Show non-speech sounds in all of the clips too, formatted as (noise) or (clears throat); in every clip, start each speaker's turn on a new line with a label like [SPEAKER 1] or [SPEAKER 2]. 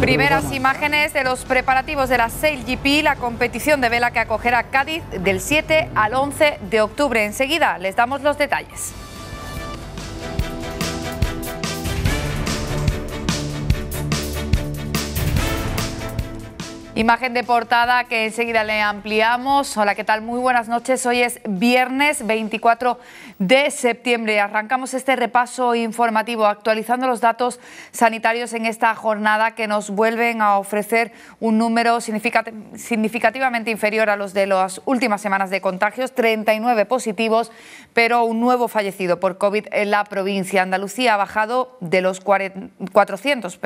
[SPEAKER 1] Primeras
[SPEAKER 2] imágenes de los preparativos de la SailGP, GP, la competición de vela que acogerá Cádiz del 7 al 11 de octubre. Enseguida les damos los detalles. Imagen de portada que enseguida le ampliamos. Hola, ¿qué tal? Muy buenas noches. Hoy es viernes 24 de septiembre. Arrancamos este repaso informativo actualizando los datos sanitarios en esta jornada que nos vuelven a ofrecer un número significativamente inferior a los de las últimas semanas de contagios, 39 positivos, pero un nuevo fallecido por COVID en la provincia. Andalucía ha bajado de los 400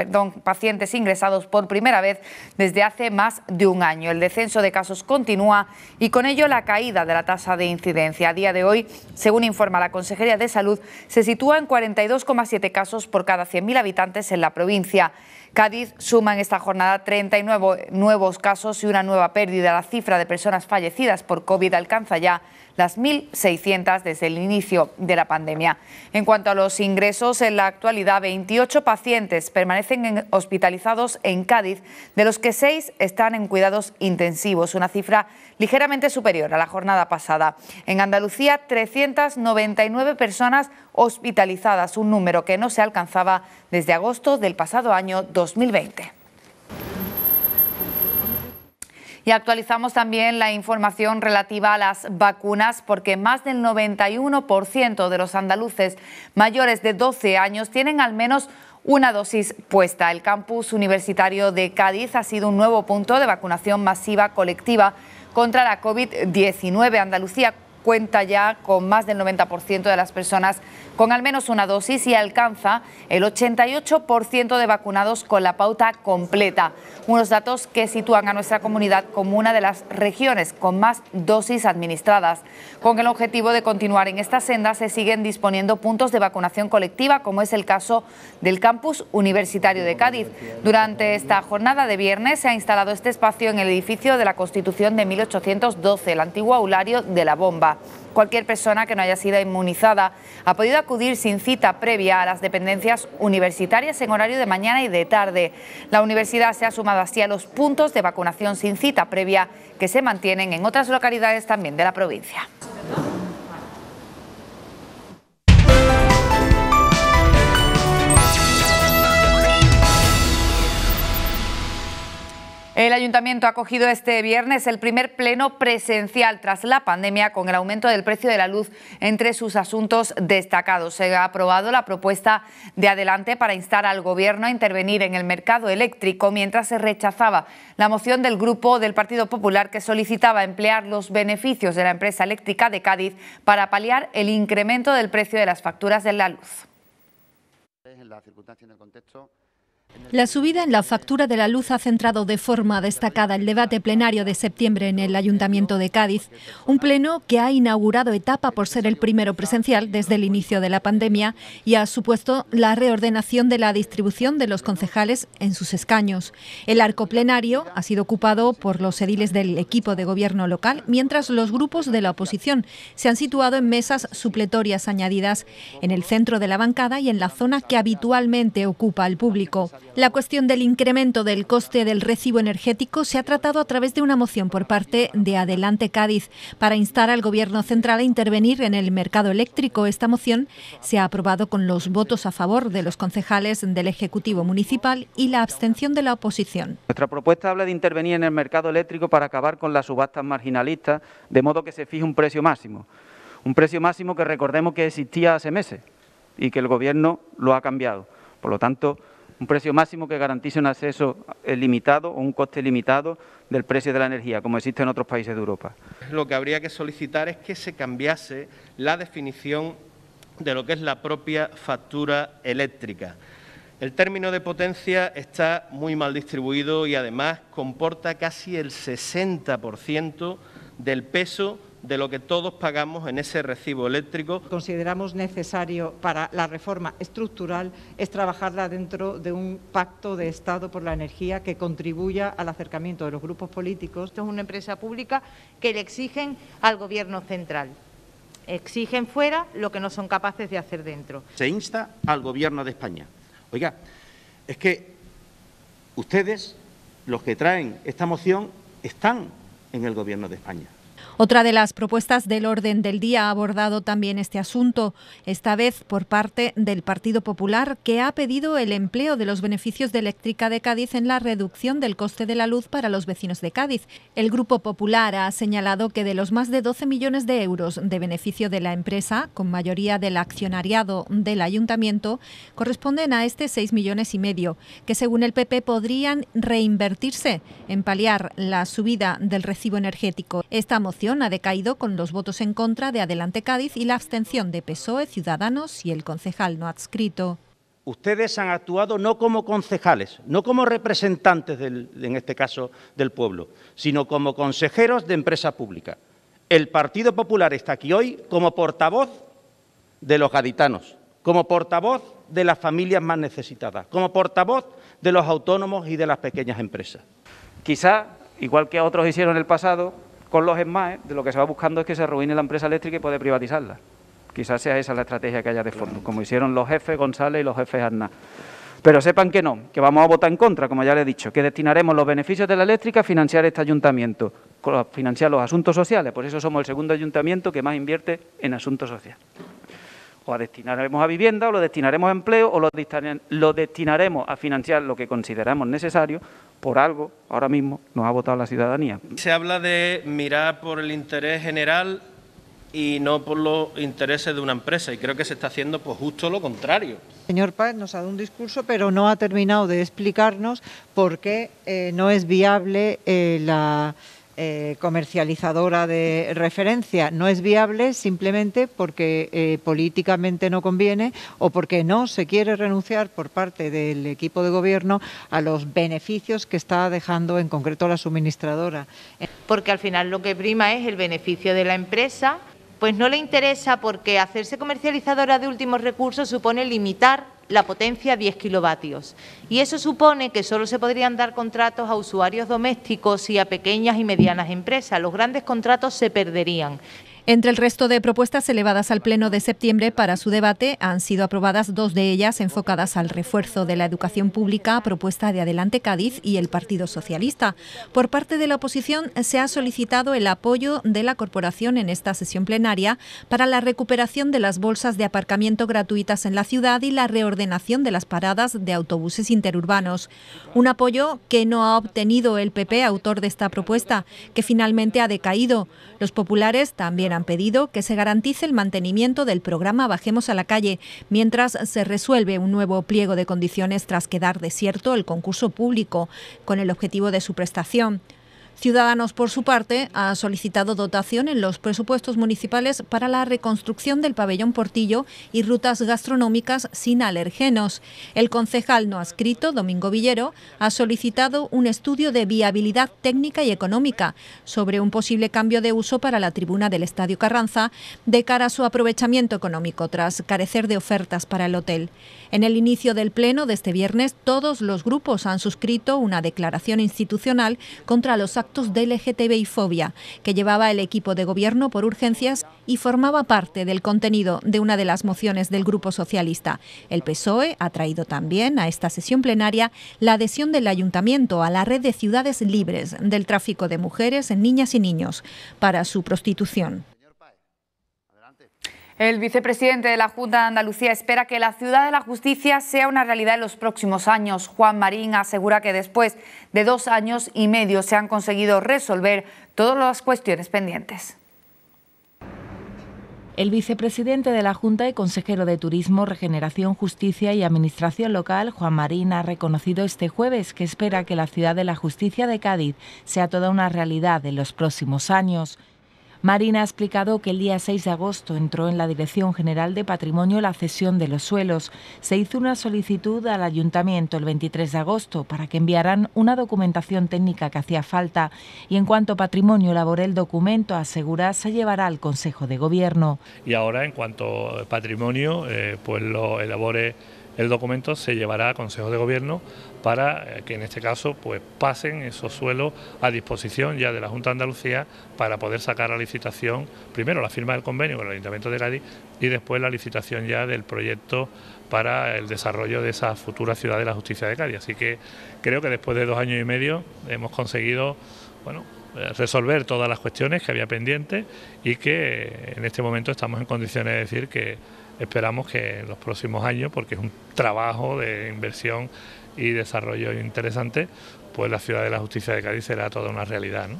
[SPEAKER 2] pacientes ingresados por primera vez desde hace más de un año. El descenso de casos continúa y con ello la caída de la tasa de incidencia. A día de hoy, según informa la Consejería de Salud, se sitúa en 42,7 casos por cada 100.000 habitantes en la provincia. Cádiz suma en esta jornada 39 nuevos casos y una nueva pérdida. La cifra de personas fallecidas por COVID alcanza ya las 1.600 desde el inicio de la pandemia. En cuanto a los ingresos, en la actualidad 28 pacientes permanecen hospitalizados en Cádiz, de los que 6 están en cuidados intensivos, una cifra ligeramente superior a la jornada pasada. En Andalucía, 399 personas hospitalizadas, un número que no se alcanzaba desde agosto del pasado año 2020. Y actualizamos también la información relativa a las vacunas porque más del 91% de los andaluces mayores de 12 años tienen al menos una dosis puesta. El campus universitario de Cádiz ha sido un nuevo punto de vacunación masiva colectiva contra la COVID-19. Andalucía cuenta ya con más del 90% de las personas con al menos una dosis y alcanza el 88% de vacunados con la pauta completa. Unos datos que sitúan a nuestra comunidad como una de las regiones con más dosis administradas. Con el objetivo de continuar en esta senda se siguen disponiendo puntos de vacunación colectiva, como es el caso del campus universitario de Cádiz. Durante esta jornada de viernes se ha instalado este espacio en el edificio de la Constitución de 1812, el antiguo aulario de la Bomba. Cualquier persona que no haya sido inmunizada ha podido acudir sin cita previa a las dependencias universitarias en horario de mañana y de tarde. La universidad se ha sumado así a los puntos de vacunación sin cita previa que se mantienen en otras localidades también de la provincia. El ayuntamiento ha acogido este viernes el primer pleno presencial tras la pandemia con el aumento del precio de la luz entre sus asuntos destacados. Se ha aprobado la propuesta de adelante para instar al Gobierno a intervenir en el mercado eléctrico mientras se rechazaba la moción del grupo del Partido Popular que solicitaba emplear los beneficios de la empresa eléctrica de Cádiz para paliar el incremento del precio de las facturas de la luz.
[SPEAKER 3] La subida en la factura de la luz ha centrado de forma destacada el debate plenario de septiembre en el Ayuntamiento de Cádiz, un pleno que ha inaugurado etapa por ser el primero presencial desde el inicio de la pandemia y ha supuesto la reordenación de la distribución de los concejales en sus escaños. El arco plenario ha sido ocupado por los ediles del equipo de gobierno local, mientras los grupos de la oposición se han situado en mesas supletorias añadidas en el centro de la bancada y en la zona que habitualmente ocupa el público. La cuestión del incremento del coste del recibo energético se ha tratado a través de una moción por parte de Adelante Cádiz para instar al Gobierno central a intervenir en el mercado eléctrico. Esta moción se ha aprobado con los votos a favor de los concejales del Ejecutivo Municipal y la abstención de la oposición.
[SPEAKER 4] Nuestra propuesta habla de intervenir en el mercado eléctrico para acabar con las subastas marginalistas, de modo que se fije un precio máximo. Un precio máximo que recordemos que existía hace meses y que el Gobierno lo ha cambiado. Por lo tanto, un precio máximo que garantice un acceso limitado o un coste limitado del precio de la energía, como existe en otros países de Europa. Lo que habría que solicitar es que se cambiase la definición de lo que es la propia factura eléctrica. El término de potencia está muy mal distribuido y además comporta casi el 60% del peso de lo que todos pagamos en ese recibo eléctrico. Consideramos necesario para la reforma estructural
[SPEAKER 5] es trabajarla dentro de un pacto de Estado por la energía que contribuya al acercamiento de los grupos políticos. Esto es una empresa pública que le exigen al Gobierno central. Exigen fuera lo que no son capaces de hacer dentro.
[SPEAKER 4] Se insta al Gobierno de España. Oiga, es que ustedes, los que traen esta moción, están en el Gobierno de España.
[SPEAKER 3] Otra de las propuestas del orden del día ha abordado también este asunto, esta vez por parte del Partido Popular, que ha pedido el empleo de los beneficios de Eléctrica de Cádiz en la reducción del coste de la luz para los vecinos de Cádiz. El Grupo Popular ha señalado que de los más de 12 millones de euros de beneficio de la empresa, con mayoría del accionariado del ayuntamiento, corresponden a este 6 millones y medio, que según el PP podrían reinvertirse en paliar la subida del recibo energético ha decaído con los votos en contra de Adelante Cádiz y la abstención de PSOE, Ciudadanos y el concejal no adscrito.
[SPEAKER 4] Ustedes han actuado no como concejales, no como representantes, del, en este caso, del pueblo, sino como consejeros de empresa pública. El Partido Popular está aquí hoy como portavoz de los gaditanos, como portavoz de las familias más necesitadas, como portavoz de los autónomos y de las pequeñas empresas. Quizá, igual que otros hicieron en el pasado, con los demás, de lo que se va buscando es que se arruine la empresa eléctrica y puede privatizarla. Quizás sea esa la estrategia que haya de fondo, como hicieron los jefes González y los jefes Arna. Pero sepan que no, que vamos a votar en contra, como ya les he dicho, que destinaremos los beneficios de la eléctrica a financiar este ayuntamiento, financiar los asuntos sociales, por eso somos el segundo ayuntamiento que más invierte en asuntos sociales o a destinaremos a vivienda, o lo destinaremos a empleo, o lo destinaremos a financiar lo que consideramos necesario, por algo ahora mismo nos ha votado la ciudadanía. Se habla de mirar por el interés general y no por los intereses de una empresa. Y creo que se está haciendo pues justo lo contrario. Señor Paz
[SPEAKER 5] nos ha dado un discurso, pero no ha terminado de explicarnos por qué eh, no es viable eh, la eh, comercializadora de referencia no es viable simplemente porque eh, políticamente no conviene o porque no se quiere renunciar por parte del equipo de gobierno a los beneficios que está dejando en concreto la suministradora. Porque al final lo que prima es el beneficio de la empresa, pues no le interesa porque hacerse comercializadora de últimos recursos supone limitar la potencia 10 kilovatios. Y eso supone que solo se podrían dar contratos a usuarios
[SPEAKER 3] domésticos y a pequeñas y medianas empresas. Los grandes contratos se perderían. Entre el resto de propuestas elevadas al Pleno de septiembre para su debate han sido aprobadas dos de ellas enfocadas al refuerzo de la educación pública propuesta de Adelante Cádiz y el Partido Socialista. Por parte de la oposición se ha solicitado el apoyo de la Corporación en esta sesión plenaria para la recuperación de las bolsas de aparcamiento gratuitas en la ciudad y la reordenación de las paradas de autobuses interurbanos. Un apoyo que no ha obtenido el PP, autor de esta propuesta, que finalmente ha decaído. Los populares también han pedido que se garantice el mantenimiento del programa Bajemos a la calle, mientras se resuelve un nuevo pliego de condiciones tras quedar desierto el concurso público, con el objetivo de su prestación. Ciudadanos, por su parte, ha solicitado dotación en los presupuestos municipales para la reconstrucción del pabellón Portillo y rutas gastronómicas sin alergenos. El concejal no adscrito, Domingo Villero, ha solicitado un estudio de viabilidad técnica y económica sobre un posible cambio de uso para la tribuna del Estadio Carranza de cara a su aprovechamiento económico tras carecer de ofertas para el hotel. En el inicio del Pleno de este viernes, todos los grupos han suscrito una declaración institucional contra los actos de LGTBI fobia, que llevaba el equipo de gobierno por urgencias y formaba parte del contenido de una de las mociones del Grupo Socialista. El PSOE ha traído también a esta sesión plenaria la adhesión del Ayuntamiento a la red de ciudades libres del tráfico de mujeres, niñas y niños para su prostitución.
[SPEAKER 2] El vicepresidente de la Junta de Andalucía espera que la ciudad de la justicia sea una realidad en los próximos años. Juan Marín asegura que después de dos años y medio se han conseguido resolver todas las cuestiones pendientes.
[SPEAKER 5] El vicepresidente de la Junta y consejero de Turismo, Regeneración, Justicia y Administración Local, Juan Marín, ha reconocido este jueves que espera que la ciudad de la justicia de Cádiz sea toda una realidad en los próximos años. Marina ha explicado que el día 6 de agosto entró en la Dirección General de Patrimonio la cesión de los suelos. Se hizo una solicitud al ayuntamiento el 23 de agosto para que enviaran una documentación técnica que hacía falta y en cuanto Patrimonio elabore el documento, asegura, se llevará al Consejo de Gobierno.
[SPEAKER 6] Y ahora en cuanto Patrimonio eh, pues lo elabore el documento se llevará a Consejo de gobierno para eh, que en este caso pues pasen esos suelos a disposición ya de la Junta de Andalucía para poder sacar la licitación primero la firma del convenio con el Ayuntamiento de Cádiz y después la licitación ya del proyecto para el desarrollo de esa futura ciudad de la justicia de Cádiz. Así que creo que después de dos años y medio hemos conseguido bueno, eh, resolver todas las cuestiones que había pendientes y que eh, en este momento estamos en condiciones de decir que esperamos que en los próximos años, porque es un trabajo de inversión y desarrollo interesante, pues la ciudad de la justicia de Cádiz será toda una realidad.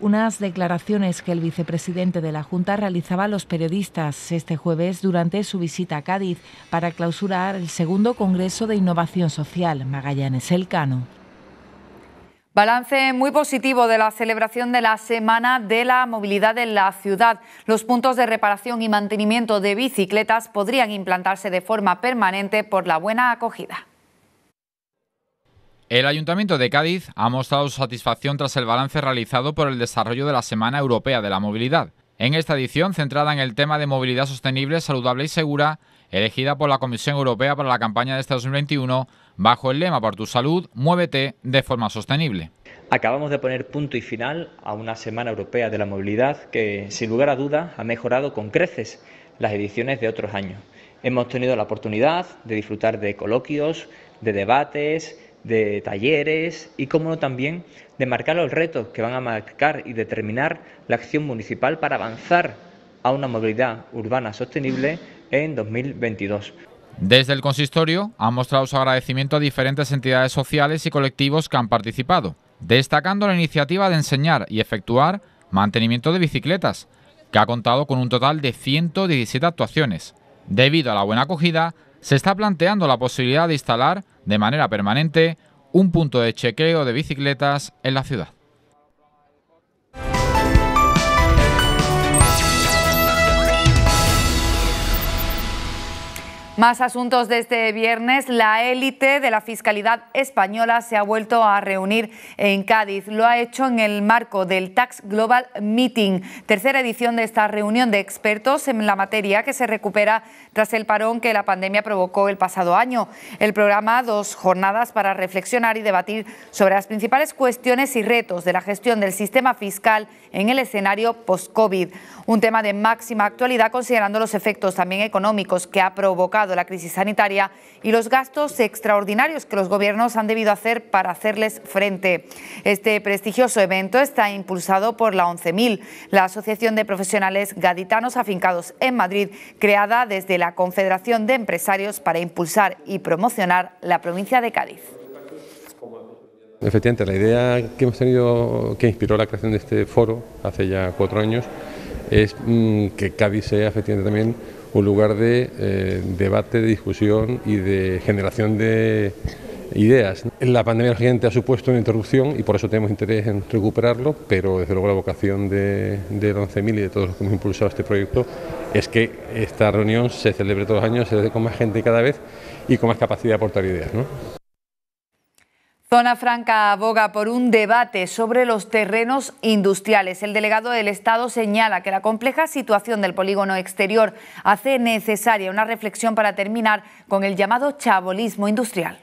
[SPEAKER 5] Unas declaraciones que el vicepresidente de la Junta realizaba a los periodistas este jueves durante su visita a Cádiz para clausurar el segundo Congreso de Innovación Social, Magallanes Elcano. Balance muy
[SPEAKER 2] positivo de la celebración de la Semana de la Movilidad en la ciudad. Los puntos de reparación y mantenimiento de bicicletas podrían implantarse de forma permanente por la buena
[SPEAKER 5] acogida.
[SPEAKER 7] El Ayuntamiento de Cádiz ha mostrado su satisfacción tras el balance realizado por el desarrollo de la Semana Europea de la Movilidad. En esta edición, centrada en el tema de movilidad sostenible, saludable y segura, elegida por la Comisión Europea para la campaña de este 2021, bajo el lema Por tu salud, muévete de forma sostenible. Acabamos de
[SPEAKER 8] poner punto y final a una Semana Europea de la Movilidad que, sin lugar a dudas, ha mejorado con creces las ediciones de otros años. Hemos tenido la oportunidad de disfrutar de coloquios, de debates, de talleres y, como no, también de marcar los retos que van a marcar y determinar la acción municipal para avanzar a una movilidad urbana sostenible en 2022.
[SPEAKER 7] Desde el consistorio han mostrado su agradecimiento a diferentes entidades sociales y colectivos que han participado, destacando la iniciativa de enseñar y efectuar mantenimiento de bicicletas, que ha contado con un total de 117 actuaciones. Debido a la buena acogida, se está planteando la posibilidad de instalar de manera permanente un punto de chequeo de bicicletas en la ciudad.
[SPEAKER 2] Más asuntos de este viernes. La élite de la Fiscalidad Española se ha vuelto a reunir en Cádiz. Lo ha hecho en el marco del Tax Global Meeting, tercera edición de esta reunión de expertos en la materia que se recupera tras el parón que la pandemia provocó el pasado año. El programa dos jornadas para reflexionar y debatir sobre las principales cuestiones y retos de la gestión del sistema fiscal en el escenario post-COVID. Un tema de máxima actualidad considerando los efectos también económicos que ha provocado la crisis sanitaria y los gastos extraordinarios que los gobiernos han debido hacer para hacerles frente. Este prestigioso evento está impulsado por la 11.000, la Asociación de Profesionales Gaditanos afincados en Madrid, creada desde la Confederación de Empresarios para impulsar y promocionar la provincia de Cádiz.
[SPEAKER 9] Efectivamente, la idea que hemos tenido, que inspiró la creación de este foro hace ya cuatro años, es mm, que Cádiz sea efectivamente también un lugar de eh, debate, de discusión y de generación de ideas. La pandemia urgente ha supuesto una interrupción y por eso tenemos interés en recuperarlo, pero desde luego la vocación de, del 11.000 y de todos los que hemos impulsado este proyecto es que esta reunión se celebre todos los años, se dé con más gente cada vez y con más capacidad de aportar ideas. ¿no?
[SPEAKER 2] Zona Franca aboga por un debate sobre los terrenos industriales. El delegado del Estado señala que la compleja situación del polígono exterior hace necesaria una reflexión para terminar con el llamado chabolismo
[SPEAKER 10] industrial.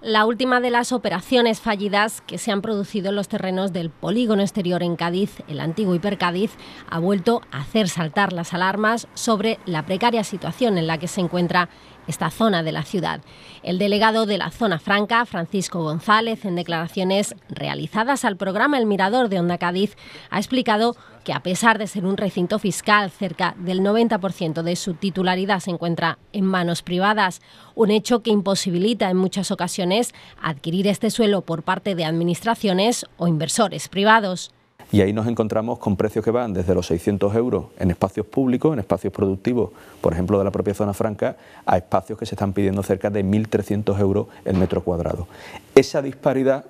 [SPEAKER 10] La última de las operaciones fallidas que se han producido en los terrenos del polígono exterior en Cádiz, el antiguo Hipercádiz, ha vuelto a hacer saltar las alarmas sobre la precaria situación en la que se encuentra esta zona de la ciudad. El delegado de la zona franca, Francisco González, en declaraciones realizadas al programa El Mirador de Onda Cádiz, ha explicado que a pesar de ser un recinto fiscal, cerca del 90% de su titularidad se encuentra en manos privadas, un hecho que imposibilita en muchas ocasiones adquirir este suelo por parte de administraciones o inversores privados.
[SPEAKER 8] Y ahí nos encontramos con precios que van desde los 600 euros en espacios públicos, en espacios productivos, por ejemplo de la propia zona franca, a espacios que se están pidiendo cerca de 1.300 euros el metro cuadrado. Esa disparidad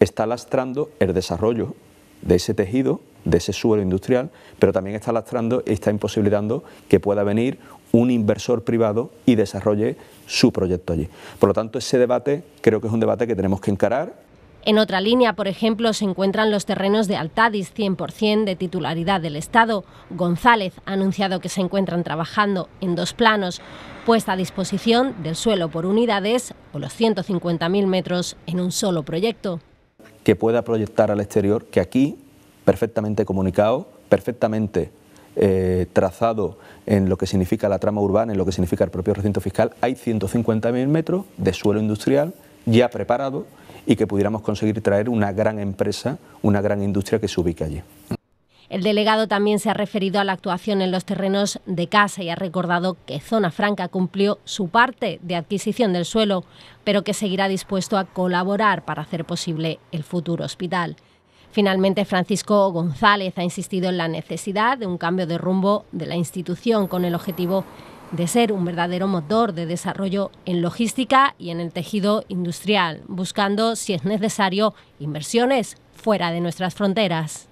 [SPEAKER 8] está lastrando el desarrollo de ese tejido, de ese suelo industrial, pero también está lastrando y está imposibilitando que pueda venir un inversor privado y desarrolle su proyecto allí. Por lo tanto, ese debate creo que es un debate que tenemos que encarar
[SPEAKER 10] en otra línea, por ejemplo, se encuentran los terrenos de Altadis, 100% de titularidad del Estado. González ha anunciado que se encuentran trabajando en dos planos, puesta a disposición del suelo por unidades o los 150.000 metros en un solo proyecto.
[SPEAKER 8] Que pueda proyectar al exterior, que aquí, perfectamente comunicado, perfectamente eh, trazado en lo que significa la trama urbana, en lo que significa el propio recinto fiscal, hay 150.000 metros de suelo industrial ya preparado y que pudiéramos conseguir traer una gran empresa, una gran industria que se ubique allí.
[SPEAKER 10] El delegado también se ha referido a la actuación en los terrenos de casa y ha recordado que Zona Franca cumplió su parte de adquisición del suelo, pero que seguirá dispuesto a colaborar para hacer posible el futuro hospital. Finalmente, Francisco González ha insistido en la necesidad de un cambio de rumbo de la institución con el objetivo de ser un verdadero motor de desarrollo en logística y en el tejido industrial, buscando, si es necesario, inversiones fuera de nuestras fronteras.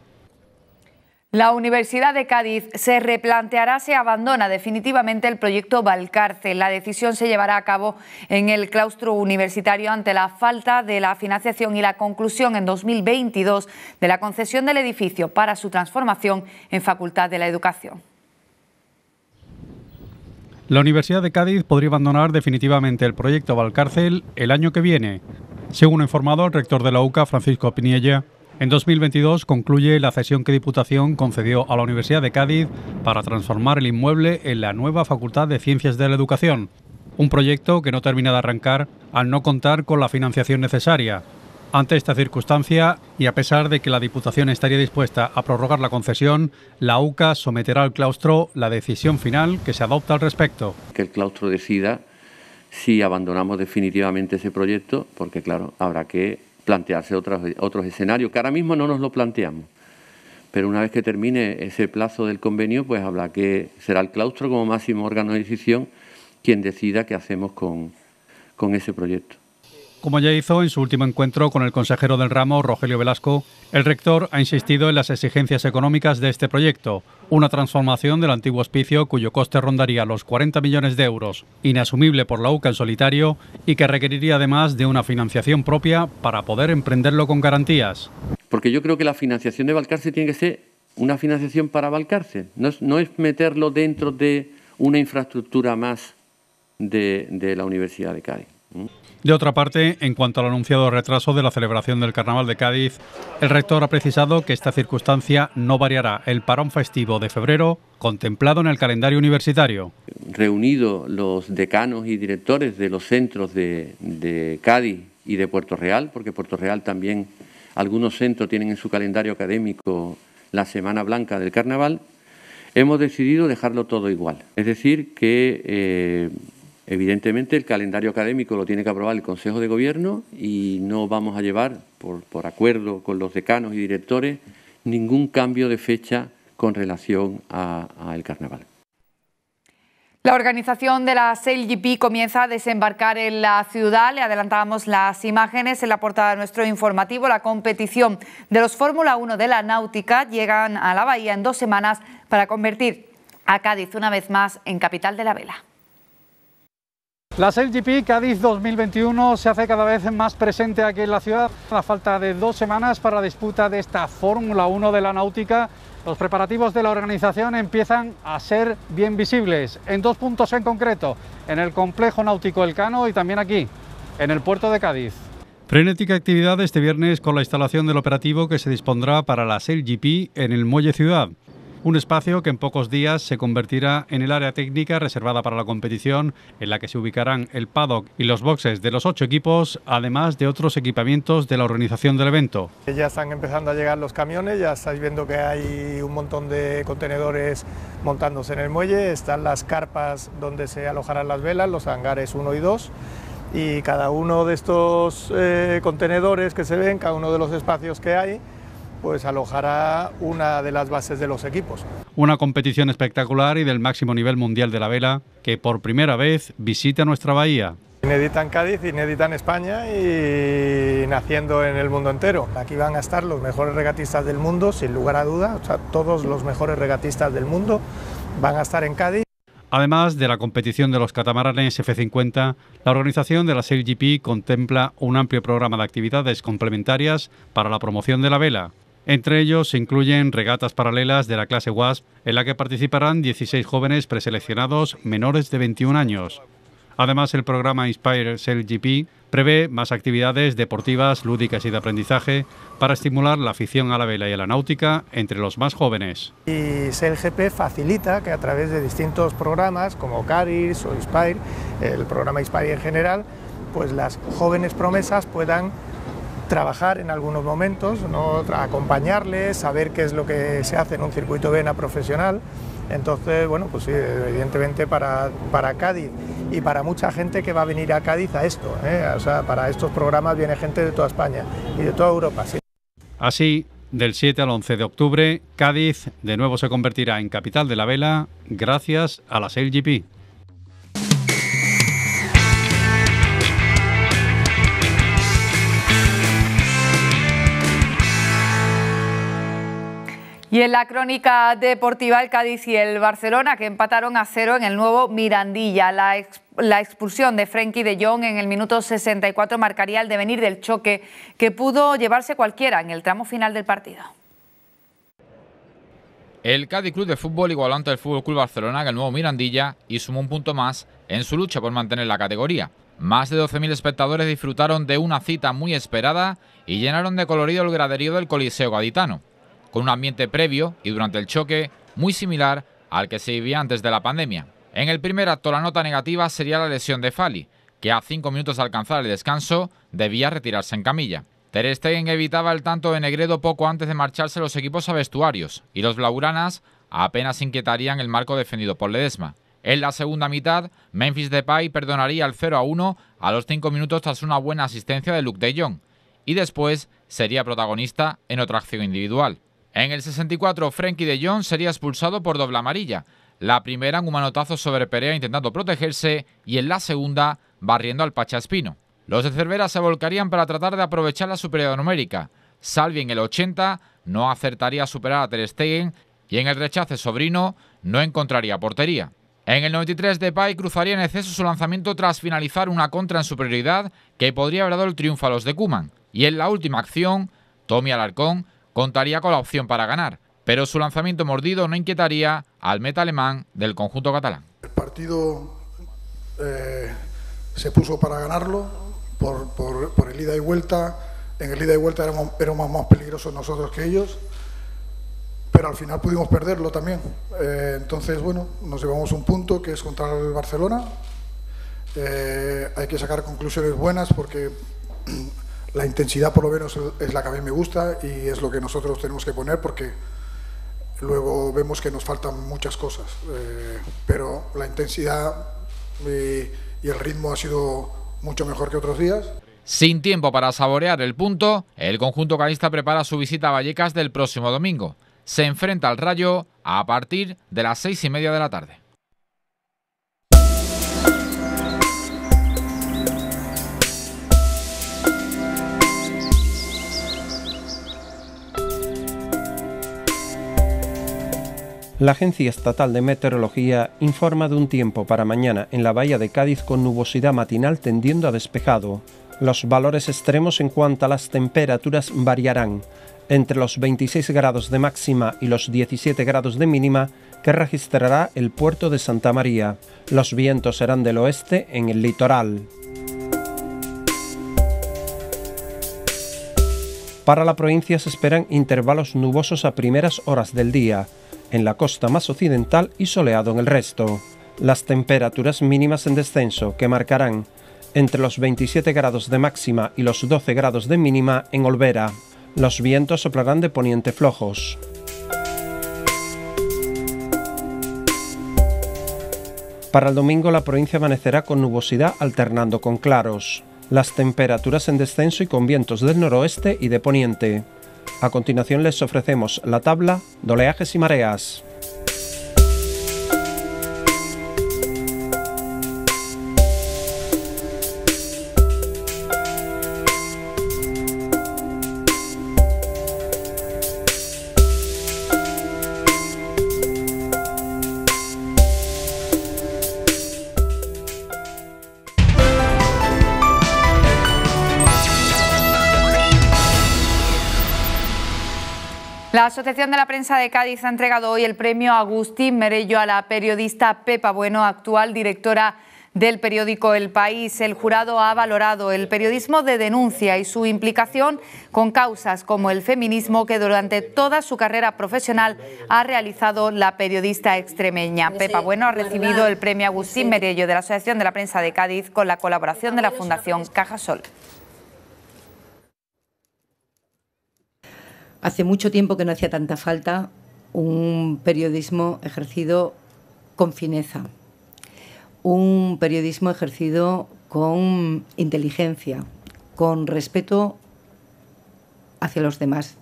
[SPEAKER 10] La Universidad de
[SPEAKER 2] Cádiz se replanteará si abandona definitivamente el proyecto Valcárcel. La decisión se llevará a cabo en el claustro universitario ante la falta de la financiación y la conclusión en 2022 de la concesión del edificio para su transformación en Facultad de la Educación.
[SPEAKER 1] La Universidad de Cádiz podría abandonar definitivamente el proyecto Valcárcel el año que viene, según ha informado el rector de la UCA, Francisco Piniella. En 2022 concluye la cesión que Diputación concedió a la Universidad de Cádiz para transformar el inmueble en la nueva Facultad de Ciencias de la Educación, un proyecto que no termina de arrancar al no contar con la financiación necesaria, ante esta circunstancia, y a pesar de que la Diputación estaría dispuesta a prorrogar la concesión, la UCA someterá al claustro la decisión final que se adopta al respecto.
[SPEAKER 9] Que el claustro decida si abandonamos definitivamente ese proyecto, porque claro, habrá que plantearse otros, otros escenarios, que ahora mismo no nos lo planteamos. Pero una vez que termine ese plazo del convenio, pues habrá que, será el claustro como máximo órgano de decisión quien decida qué hacemos con, con ese proyecto.
[SPEAKER 1] Como ya hizo en su último encuentro con el consejero del ramo, Rogelio Velasco, el rector ha insistido en las exigencias económicas de este proyecto, una transformación del antiguo hospicio cuyo coste rondaría los 40 millones de euros, inasumible por la UCA en solitario y que requeriría además de una financiación propia para poder emprenderlo con garantías.
[SPEAKER 9] Porque yo creo que la financiación de Valcarce tiene que ser una financiación para Valcarce, no es, meterlo dentro de una infraestructura más de, de la Universidad de Cádiz.
[SPEAKER 1] De otra parte, en cuanto al anunciado retraso de la celebración del Carnaval de Cádiz, el rector ha precisado que esta circunstancia no variará el parón festivo de febrero contemplado en el calendario universitario.
[SPEAKER 9] Reunidos los decanos y directores de los centros de, Cádiz y de Puerto Real, porque Puerto Real también algunos centros tienen en su calendario académico la Semana Blanca del Carnaval, hemos decidido dejarlo todo igual. Es decir, que... Eh, Evidentemente el calendario académico lo tiene que aprobar el Consejo de Gobierno y no vamos a llevar, por, acuerdo con los decanos y directores, ningún cambio de fecha con relación al carnaval.
[SPEAKER 2] La organización de la SELGP comienza a desembarcar en la ciudad. Le adelantábamos las imágenes en la portada de nuestro informativo. La competición de los Fórmula 1 de la Náutica llegan a la Bahía en dos semanas para convertir a Cádiz una vez más en capital de la vela.
[SPEAKER 1] La SailGP Cádiz 2021 se hace cada vez más presente aquí en la ciudad. A la falta de dos semanas para la disputa de esta Fórmula 1 de la náutica, los preparativos de la organización empiezan a ser bien visibles, en dos puntos en concreto, en el complejo náutico Elcano y también aquí, en el puerto de Cádiz. Frenética actividad este viernes con la instalación del operativo que se dispondrá para la SailGP en el Muelle Ciudad. Un espacio que en pocos días se convertirá en el área técnica reservada para la competición, en la que se ubicarán el paddock y los boxes de los ocho equipos, además de otros equipamientos de la organización del evento.
[SPEAKER 6] Ya están empezando a llegar los camiones, ya estáis viendo que hay un montón de contenedores montándose en el muelle, están las carpas donde se alojarán las velas, los hangares 1 y 2 y cada uno de estos eh, contenedores que se ven, cada uno de los espacios que hay, pues alojará una de las bases de los equipos.
[SPEAKER 1] Una competición espectacular y del máximo nivel mundial de la vela que por primera vez visita nuestra bahía.
[SPEAKER 6] Inédita en Cádiz, inédita en España y naciendo en el mundo entero. Aquí van a estar los mejores regatistas del mundo, sin lugar a duda, o sea, todos los mejores regatistas del mundo van a estar en Cádiz.
[SPEAKER 1] Además de la competición de los catamaranes F50, la organización de la GP contempla un amplio programa de actividades complementarias para la promoción de la vela. Entre ellos se incluyen regatas paralelas de la clase WASP, en la que participarán 16 jóvenes preseleccionados menores de 21 años. Además, el programa Inspire Cell prevé más actividades deportivas, lúdicas y de aprendizaje para estimular la afición a la vela y a la náutica entre los más jóvenes.
[SPEAKER 6] Y Cell GP facilita que a través de distintos programas como CARIS o Inspire, el programa Inspire en general, pues las jóvenes promesas puedan trabajar en algunos momentos, ¿no? acompañarles, saber qué es lo que se hace en un circuito vena profesional. Entonces, bueno, pues sí, evidentemente para, para Cádiz y para mucha gente que va a venir a Cádiz a esto, ¿eh? o sea, para estos programas viene gente de toda España y de toda Europa.
[SPEAKER 1] Así, del 7 al 11 de octubre, Cádiz de nuevo se convertirá en capital de la vela gracias a las LGP.
[SPEAKER 2] Y en la crónica deportiva, el Cádiz y el Barcelona que empataron a cero en el nuevo Mirandilla. La, expulsión de Frenkie de Jong en el minuto 64 marcaría el devenir del choque que pudo llevarse cualquiera en el tramo final del partido.
[SPEAKER 7] El Cádiz Club de Fútbol igualó ante el Fútbol Club Barcelona en el nuevo Mirandilla y sumó un punto más en su lucha por mantener la categoría. Más de 12.000 espectadores disfrutaron de una cita muy esperada y llenaron de colorido el graderío del Coliseo Gaditano con un ambiente previo y durante el choque muy similar al que se vivía antes de la pandemia. En el primer acto la nota negativa sería la lesión de Fali, que a cinco minutos de alcanzar el descanso debía retirarse en camilla. Ter Stegen evitaba el tanto de Negredo poco antes de marcharse los equipos a vestuarios y los blauranas apenas inquietarían el marco defendido por Ledesma. En la segunda mitad, Memphis Depay perdonaría el 0 a 1 a los 5 minutos tras una buena asistencia de Luke de Jong y después sería protagonista en otra acción individual. En el 64, Frankie de Jong sería expulsado por doble amarilla. La primera en un manotazo sobre Perea intentando protegerse y en la segunda barriendo al Pachaspino. Los de Cervera se volcarían para tratar de aprovechar la superioridad numérica. Salvi en el 80 no acertaría a superar a Ter Stegen y en el rechace Sobrino no encontraría portería. En el 93 Depay cruzaría en exceso su lanzamiento tras finalizar una contra en superioridad que podría haber dado el triunfo a los de Kuman. Y en la última acción, Tommy Alarcón contaría con la opción para ganar, pero su lanzamiento mordido no inquietaría al meta alemán del conjunto catalán.
[SPEAKER 6] El partido eh, se puso para ganarlo por, el ida y vuelta. En el ida y vuelta éramos, más peligrosos nosotros que ellos, pero al final pudimos perderlo también. Eh, entonces, bueno, nos llevamos un punto que es contra el Barcelona. Eh, hay que sacar conclusiones buenas porque (clears throat) la intensidad por lo menos es la que a mí me gusta y es lo que nosotros tenemos que poner porque luego vemos que nos faltan muchas cosas, eh, pero la intensidad y, el ritmo ha sido mucho mejor que otros días.
[SPEAKER 7] Sin tiempo para saborear el punto, el conjunto calista prepara su visita a Vallecas del próximo domingo. Se enfrenta al Rayo a partir de las seis y media de la tarde.
[SPEAKER 11] La Agencia Estatal de Meteorología informa de un tiempo para mañana en la bahía de Cádiz con nubosidad matinal tendiendo a despejado. Los valores extremos en cuanto a las temperaturas variarán entre los 26 grados de máxima y los 17 grados de mínima que registrará el puerto de Santa María. Los vientos serán del oeste en el litoral. Para la provincia se esperan intervalos nubosos a primeras horas del día en la costa más occidental y soleado en el resto. Las temperaturas mínimas en descenso que marcarán entre los 27 grados de máxima y los 12 grados de mínima en Olvera. Los vientos soplarán de poniente flojos. Para el domingo la provincia amanecerá con nubosidad alternando con claros. Las temperaturas en descenso y con vientos del noroeste y de poniente. A continuación les ofrecemos la tabla Doleajes y mareas.
[SPEAKER 2] La Asociación de la Prensa de Cádiz ha entregado hoy el premio Agustín Merello a la periodista Pepa Bueno, actual directora del periódico El País. El jurado ha valorado el periodismo de denuncia y su implicación con causas como el feminismo que durante toda su carrera profesional ha realizado la periodista extremeña. Pepa Bueno ha recibido el premio Agustín Merello de la Asociación de la Prensa de Cádiz con la colaboración de la Fundación Cajasol.
[SPEAKER 5] Hace mucho tiempo que no hacía tanta falta un periodismo ejercido con fineza, un periodismo ejercido con inteligencia, con respeto hacia los demás,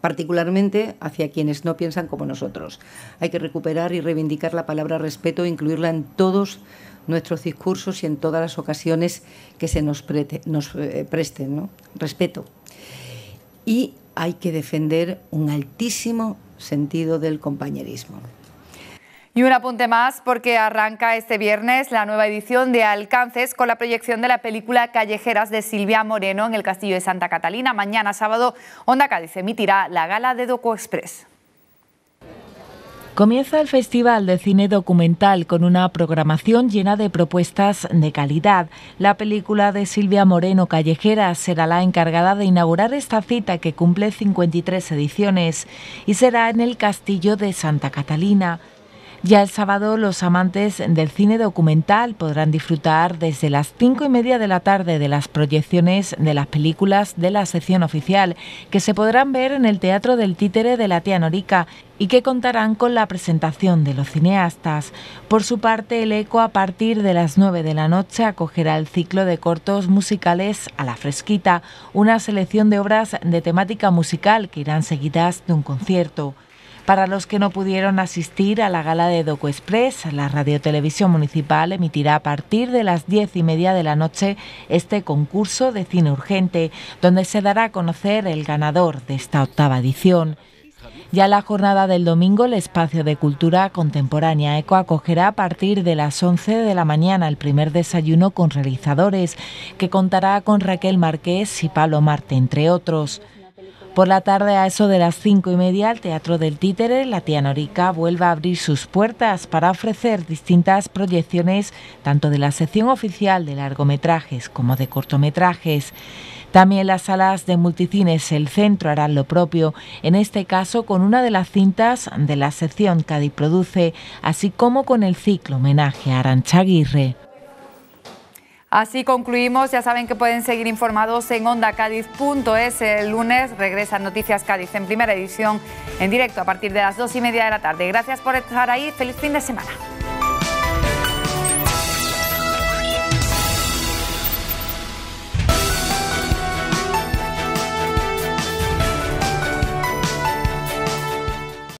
[SPEAKER 5] particularmente hacia quienes no piensan como nosotros. Hay que recuperar y reivindicar la palabra respeto e incluirla en todos nuestros discursos y en todas las ocasiones que se nos, nos eh, presten. Respeto, y hay que defender un altísimo sentido del compañerismo.
[SPEAKER 2] Y un apunte más porque arranca este viernes la nueva edición de Alcances con la proyección de la película Callejeras de Silvia Moreno en el Castillo de Santa Catalina. Mañana sábado, Onda Cádiz emitirá la gala de Express.
[SPEAKER 5] Comienza el Festival de Cine Documental con una programación llena de propuestas de calidad. La película de Silvia Moreno Callejera será la encargada de inaugurar esta cita que cumple 53 ediciones y será en el Castillo de Santa Catalina. Ya el sábado los amantes del cine documental podrán disfrutar desde las cinco y media de la tarde de las proyecciones de las películas de la sección oficial, que se podrán ver en el Teatro del Títere de la Tía Norica y que contarán con la presentación de los cineastas. Por su parte, el ECO a partir de las 9 de la noche acogerá el ciclo de cortos musicales a la fresquita, una selección de obras de temática musical que irán seguidas de un concierto. Para los que no pudieron asistir a la gala de Doco Express, la Radiotelevisión Municipal emitirá a partir de las diez y media de la noche este concurso de cine urgente, donde se dará a conocer el ganador de esta octava edición. Ya la jornada del domingo, el espacio de cultura contemporánea ECO acogerá a partir de las 11 de la mañana el primer desayuno con realizadores, que contará con Raquel Marqués y Pablo Marte, entre otros. Por la tarde, a eso de las cinco y media, el Teatro del Títere, la Tía Norica, vuelve a abrir sus puertas para ofrecer distintas proyecciones, tanto de la sección oficial de largometrajes como de cortometrajes. También las salas de multicines El Centro harán lo propio, en este caso con una de las cintas de la sección Cádiz Produce, así como con el ciclo homenaje a Aguirre.
[SPEAKER 2] Así concluimos. Ya saben que pueden seguir informados en ondacadiz.es. El lunes regresan Noticias Cádiz en primera edición en directo a partir de las dos y media de la tarde. Gracias por estar ahí. Feliz fin de semana.